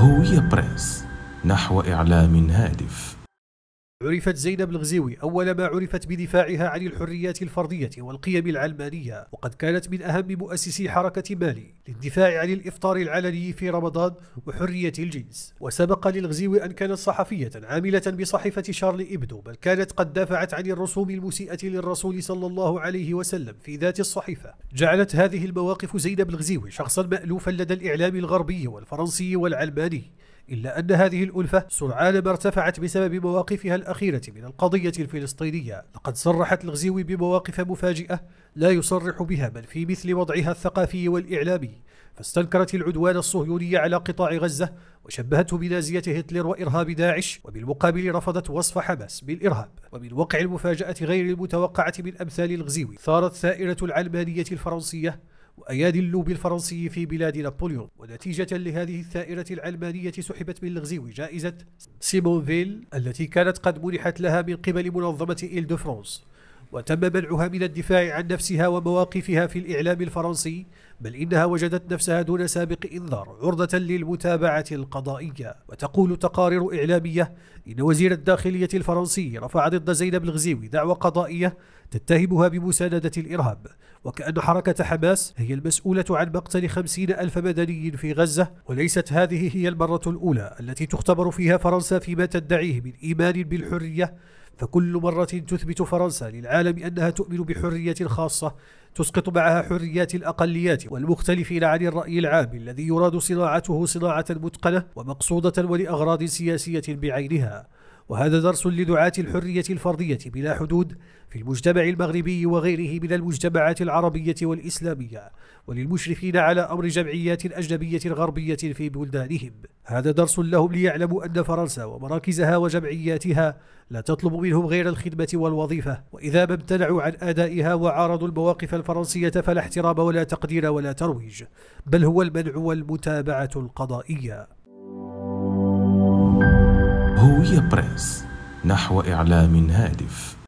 هوية بريس نحو إعلام هادف عرفت زينب الغزيوي أول ما عرفت بدفاعها عن الحريات الفردية والقيم العلمانية وقد كانت من أهم مؤسسي حركة مالي للدفاع عن الإفطار العلني في رمضان وحرية الجنس وسبق للغزيوي أن كانت صحفية عاملة بصحيفة شارلي إبدو بل كانت قد دافعت عن الرسوم المسيئة للرسول صلى الله عليه وسلم في ذات الصحيفة جعلت هذه المواقف زينب الغزيوي شخصا مألوفا لدى الإعلام الغربي والفرنسي والعلماني إلا أن هذه الألفة سرعان ما ارتفعت بسبب مواقفها الأخيرة من القضية الفلسطينية لقد صرحت الغزيوي بمواقف مفاجئة لا يصرح بها بل في مثل وضعها الثقافي والإعلامي فاستنكرت العدوان الصهيوني على قطاع غزة وشبهته بنازية هتلر وإرهاب داعش وبالمقابل رفضت وصف حماس بالإرهاب ومن وقع المفاجأة غير المتوقعة من أمثال الغزيوي ثارت ثائرة العلمانية الفرنسية وأيادي اللوبي الفرنسي في بلاد نابليون ونتيجة لهذه الثائرة العلمانية سحبت من الغزيو جائزة سيمونفيل التي كانت قد منحت لها من قبل منظمة إيل دو فرانس وتم منعها من الدفاع عن نفسها ومواقفها في الإعلام الفرنسي بل إنها وجدت نفسها دون سابق إنذار عرضة للمتابعة القضائية وتقول تقارير إعلامية إن وزير الداخلية الفرنسي رفع ضد زينب الغزيوي دعوى قضائية تتهمها بمساندة الإرهاب وكأن حركة حماس هي المسؤولة عن مقتل خمسين ألف مدني في غزة وليست هذه هي المرة الأولى التي تختبر فيها فرنسا فيما تدعيه من إيمان بالحرية فكل مرة تثبت فرنسا للعالم أنها تؤمن بحرية خاصة تسقط معها حريات الأقليات والمختلفين عن الرأي العام الذي يراد صناعته صناعة متقنة ومقصودة ولأغراض سياسية بعينها وهذا درس لدعاة الحرية الفردية بلا حدود في المجتمع المغربي وغيره من المجتمعات العربية والإسلامية وللمشرفين على أمر جمعيات أجنبية غربية في بلدانهم هذا درس لهم ليعلموا أن فرنسا ومراكزها وجمعياتها لا تطلب منهم غير الخدمة والوظيفة وإذا ما امتنعوا عن أدائها وعارضوا المواقف الفرنسية فلا احترام ولا تقدير ولا ترويج بل هو المنع والمتابعة القضائية هوية برنس نحو إعلام هادف